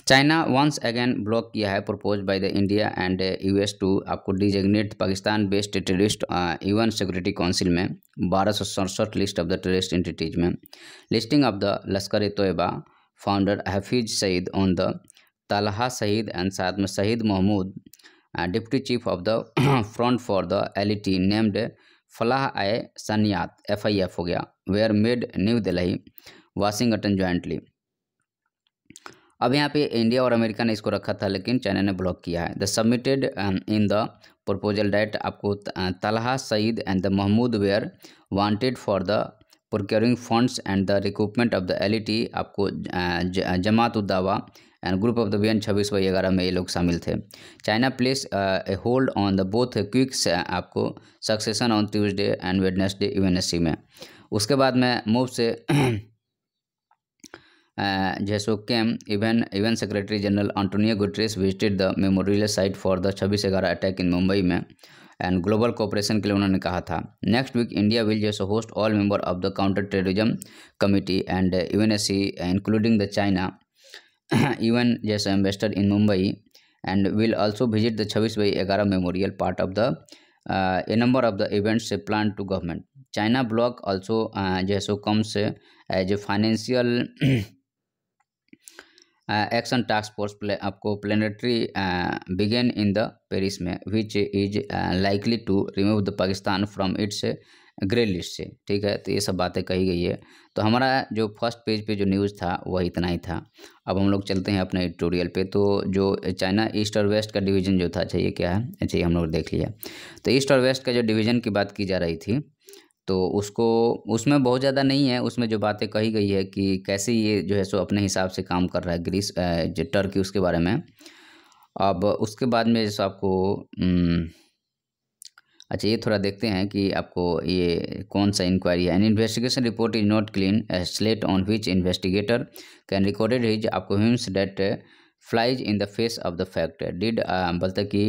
चाइना वंस अगेन ब्लॉक किया है propose by the India and US to आपको designate Pakistan based terrorist UN security council में बारह सौ सड़सठ list of the terrorist entities में listing of the Lashkar Toiba founder Hafiz Saeed on the Talha Saeed and Saeed Mahmoud, uh, Deputy Chief of the Front for named Falah named Insaniyat F I F हो गया were made New Delhi Washington jointly अब यहाँ पे India और America ने इसको रखा था लेकिन चाइना ने ब्लॉक किया है the submitted in the proposal that आपको Talha Saeed and the Mahmood were wanted for the procuring funds and the recruitment of the L आपको Jamaat Uddawa and group of the B N छब्बीस बाई ग्यारह में ये लोग शामिल थे China place a hold on the both क्विक्स आपको succession on Tuesday and Wednesday UNSC में उसके बाद में मूव से जैसो came even even secretary general Antonio Guterres visited the memorial site for the छब्बीस ग्यारह अटैक इन मुंबई में एंड ग्लोबल कोऑपरेशन के लिए उन्होंने कहा था नेक्स्ट वीक इंडिया विल जैसो host all member of the counter terrorism committee and UNSC including the China even जैस ambassador in Mumbai and will also visit the छब्बीस बाई ग्यारह memorial part of the a number of the events plan to government China block also जैसो comes as a financial action task force play आपको plenary begin in the Paris में which is likely to remove the Pakistan from its grey list से ठीक है तो ये सब बातें कही गई है तो हमारा जो फर्स्ट पेज पे जो न्यूज़ था वह इतना ही था अब हम लोग चलते हैं अपने एडिटोरियल पे तो जो चाइना ईस्ट और वेस्ट का डिवीज़न जो था चाहिए अच्छा क्या है चाहिए अच्छा हम लोग देख लिया तो ईस्ट और वेस्ट का जो डिवीज़न की बात की जा रही थी तो उसको उसमें बहुत ज़्यादा नहीं है उसमें जो बातें कही गई है कि कैसे ये जो है सो अपने हिसाब से काम कर रहा है ग्रीस जो टर्की उसके बारे में अब उसके बाद में जैसे आपको अच्छा ये थोड़ा देखते हैं कि आपको ये कौन सा इंक्वायरी है an investigation report is not clean slate on which investigator can recorded his आपको whims that flies in the face of the fact did बोलते कि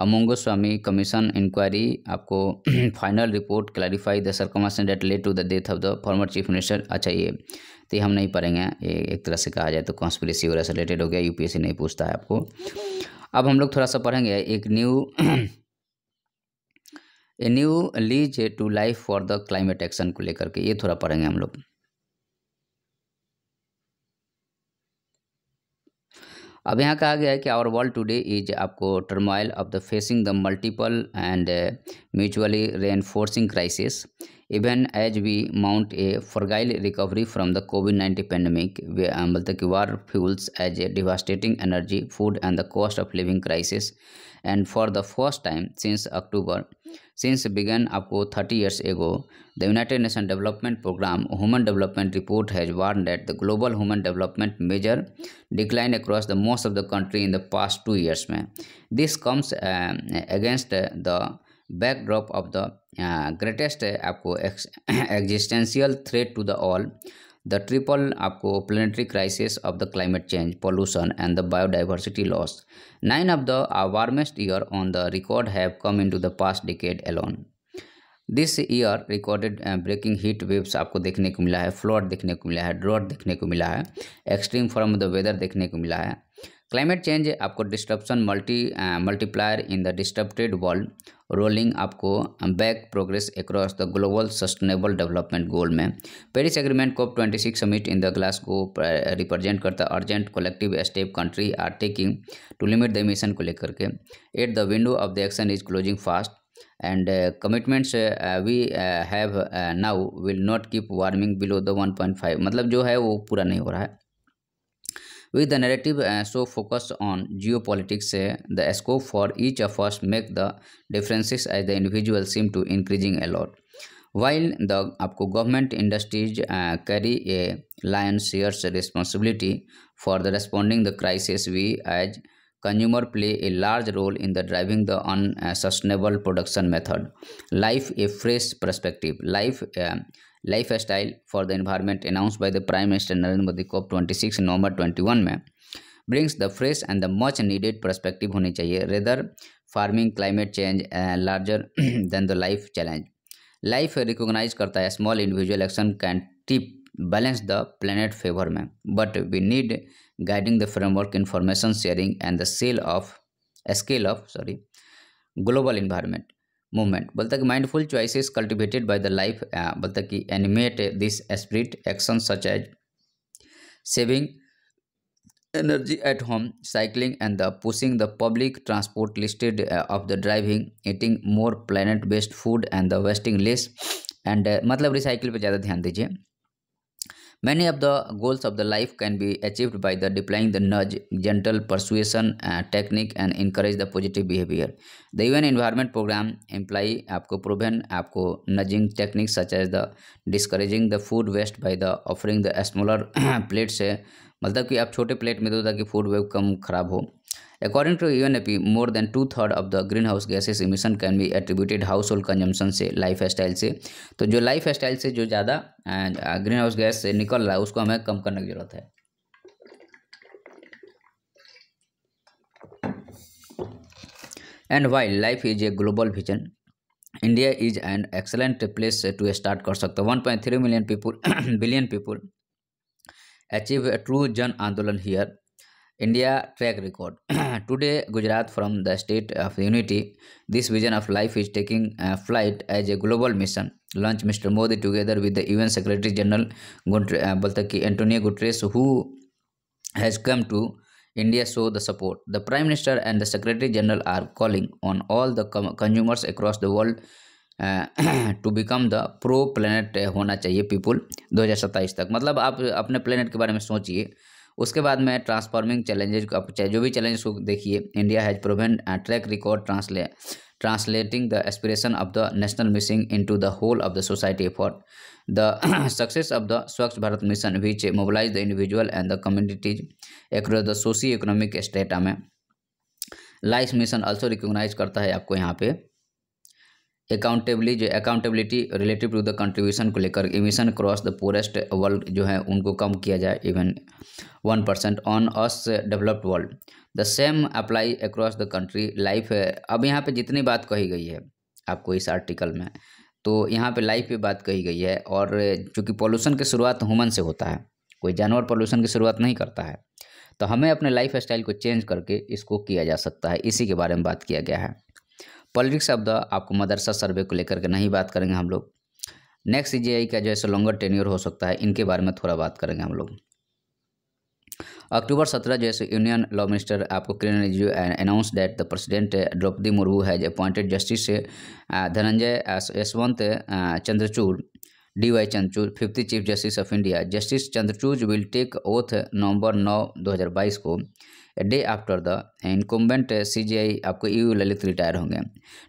अमोंगो स्वामी कमीशन इंक्वायरी आपको final report clarify the commission that late to the death of the former chief minister अच्छा ये तो ये हम नहीं पढ़ेंगे ये एक तरह से कहा जाए तो कॉन्स्परेसी वगैरह से रिलेटेड हो गया यूपीएससी नहीं पूछता है आपको अब हम लोग थोड़ा सा पढ़ेंगे एक new a new lease to life for the climate action को लेकर के ये थोड़ा पढ़ेंगे हम लोग अब यहाँ कहा गया है कि आवर वर्ल्ड टुडे इज आपको turmoil of the facing the multiple and mutually reinforcing crisis even as we mount a fragile recovery from the COVID nineteen pandemic मतलब कि war fuels as a devastating energy food and the cost of living crisis and for the first time since October, since began up to 30 years ago, the United Nations Development Programme Human Development Report has warned that the global human development measure declined across the most of the country in the past two years. This comes uh, against the backdrop of the uh, greatest uh, existential threat to the all the triple आपको planetary crisis of the climate change pollution and the biodiversity loss nine of the warmest year on the record have come in to the past decade alone this year recorded breaking heat waves आपको देखने को मिला है flood देखने को मिला है drought देखने को मिला है extreme form of the weather देखने को मिला है क्लाइमेट चेंज आपको disturbance multi multiplier in the disturbed world rolling आपको back progress across the global sustainable development goal में Paris agreement COP twenty six summit in the Glasgow represent करता urgent collective step country are taking to limit the emission को लेकर के at the window of the action is closing fast and commitments we have now will not keep warming below the one point five मतलब जो है वो पूरा नहीं हो रहा है With the narrative uh, so focused on geopolitics, uh, the scope for each of us make the differences as the individual seem to increasing a lot. While the apko government industries uh, carry a lion's share responsibility for the responding the crisis, we as consumer play a large role in the driving the unsustainable production method. Life a fresh perspective. Life. Uh, lifestyle for the environment announce by the prime minister Narendra Modi COP twenty six November twenty one में brings the fresh and the much needed perspective होनी चाहिए rather framing climate change larger than the life challenge life recognize करता है small individual action can tip balance the planet favour में but we need guiding the framework information sharing and the sale of scale of sorry global environment movement बोलता कि mindful choices cultivated by the life बोलता कि animate this spirit action such as saving energy at home cycling and the pushing the public transport listed of the driving eating more plant based food and the wasting less and मतलब recycle पर ज़्यादा ध्यान दीजिए Many of the goals of the life can be achieved by the deploying the nudge, gentle persuasion uh, technique and encourage the positive behavior. The UN Environment Program imply आपको proven आपको nudging techniques such as the discouraging the food waste by the offering the smaller plates है मतलब कि आप छोटे plate में दो ताकि फूड वेव कम खराब हो according to According more than two third of the greenhouse gases emission can be attributed household consumption से लाइफ स्टाइल से तो जो लाइफ स्टाइल से जो ज़्यादा ग्रीन हाउस गैस से निकल रहा है उसको हमें कम करने की ज़रूरत है and wildlife is a global vision India is an excellent place to start कर सकते one point three million people billion people achieve a true जन आंदोलन here India track record. Today, Gujarat from the state of unity, this vision of life is taking uh, flight as a global mission. Launched Mr. Modi together with the UN Secretary General Guntre, uh, Baltaki Antonio Guterres, who has come to India show the support. The Prime Minister and the Secretary General are calling on all the consumers across the world to become the pro planet होना चाहिए people 2027 तक मतलब आप अपने planet के बारे में सोचिए उसके बाद में ट्रांसफॉर्मिंग चैलेंजेज चाहे जो भी चैलेंज को देखिए India has proven track record translate translating the aspiration of the national mission in to the whole of the society effort the success of the Swachh Bharat mission which mobilise the individual and the communities across the socio economic strata में life mission also recognise करता है आपको यहाँ पे accountably जो accountability relative to the contribution को लेकर emission cross the poorest world जो है उनको कम किया जाए even one percent on us developed world the same apply across the country life अब यहाँ पे जितनी बात कही गई है आपको इस आर्टिकल में तो यहाँ पे लाइफ पे बात कही गई है और चूँकि पॉल्यूशन की शुरुआत हुमन से होता है कोई जानवर पॉल्यूशन की शुरुआत नहीं करता है तो हमें अपने लाइफ स्टाइल को चेंज करके इसको किया जा सकता है इसी के बारे में बात किया गया है पॉलिटिक्स ऑफ द आपको मदरसा सर्वे को लेकर के नहीं बात करेंगे हम लोग नेक्स्ट सी का जो है सो लॉन्गर टेन्योर हो सकता है इनके बारे में थोड़ा बात करेंगे हम लोग अक्टूबर सत्रह जो है यूनियन लॉ मिनिस्टर आपको Kiren Rijiju announce that the president Droupadi Murmu has appointed justice Dhananjaya Yeshwant Chandrachud D Y Chandrachud fifty chief justice of India justice Chandrachud will take oath November नौ बाईस को डे आफ्टर द इनकम्बेंट आई आपको यू e ललित रिटायर होंगे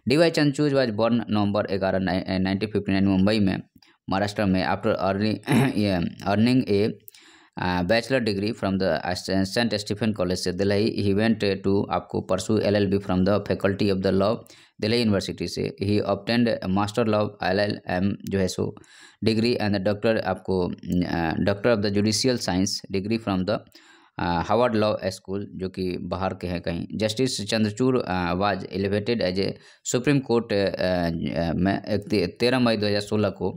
D Y Chandrachud was born November ग्यारह nineteen fifty nine Mumbai में महाराष्ट्र में after earning earning a bachelor degree from the saint Stephen college से दिल्ली ही वेंट टू आपको pursue L L B from the faculty of the law Delhi university से he obtained master law M जो है सो degree and doctor आपको doctor of the judicial science degree from the Harvard law school जो कि बाहर के हैं कहीं justice Chandrachud was elevated as a supreme court में तेरह मई 2016 को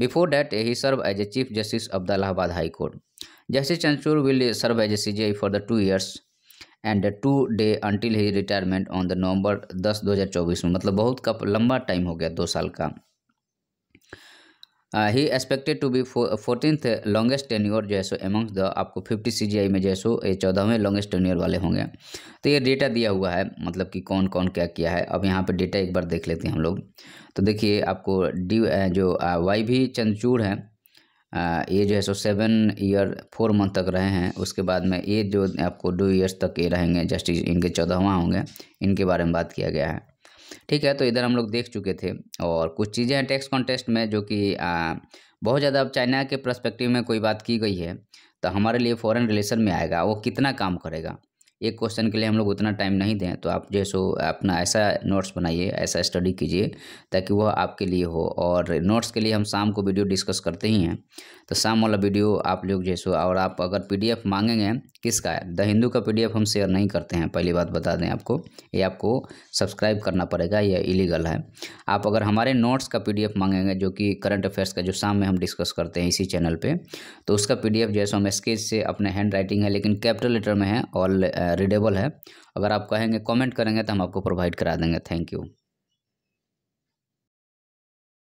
before that he serve as a chief justice of the Allahabad high court justice Chandrachud will serve as a C for the two years and two day until he retirement on the November दस दो हज़ार चौबीस में मतलब बहुत का लंबा time हो गया दो साल का he expected to be fourteen longest tenure जो है सो एमंग द आपको फिफ्टी सी जी आई में जो है सो ये चौदहवें लॉन्गेस्ट टेन्योर वाले होंगे तो ये डेटा दिया हुआ है मतलब कि कौन कौन क्या किया है अब यहाँ पे डेटा एक बार देख लेते हैं हम लोग तो देखिए आपको डी uh, जो वाई uh, भी चंदचूर हैं uh, ये जो है सो सेवन ईयर फोर मंथ तक रहे हैं उसके बाद में ये जो आपको टू ईयर्स तक ये रहेंगे जस्टिस इनके चौदहवा होंगे इनके बारे में बात किया गया है ठीक है तो इधर हम लोग देख चुके थे और कुछ चीज़ें हैं टैक्स कॉन्टेस्ट में जो कि बहुत ज़्यादा अब चाइना के प्रस्पेक्टिव में कोई बात की गई है तो हमारे लिए फॉरेन रिलेशन में आएगा वो कितना काम करेगा एक क्वेश्चन के लिए हम लोग उतना टाइम नहीं दें तो आप जो है सो अपना ऐसा नोट्स बनाइए ऐसा स्टडी कीजिए ताकि वह आपके लिए हो और नोट्स के लिए हम शाम को वीडियो डिस्कस करते ही हैं तो शाम वाला वीडियो आप लोग जैसे और आप अगर पीडीएफ मांगेंगे किसका है द हिंदू का पीडीएफ हम शेयर नहीं करते हैं पहली बात बता दें आपको ये आपको सब्सक्राइब करना पड़ेगा यह इलीगल है आप अगर हमारे नोट्स का पीडीएफ मांगेंगे जो कि करंट अफेयर्स का जो शाम में हम डिस्कस करते हैं इसी चैनल पर तो उसका पी जैसो हम स्केच से अपने हैंड राइटिंग है लेकिन कैपिटल लेटर में है और रीडेबल uh, है अगर आप कहेंगे कमेंट करेंगे तो हम आपको प्रोवाइड करा देंगे थैंक यू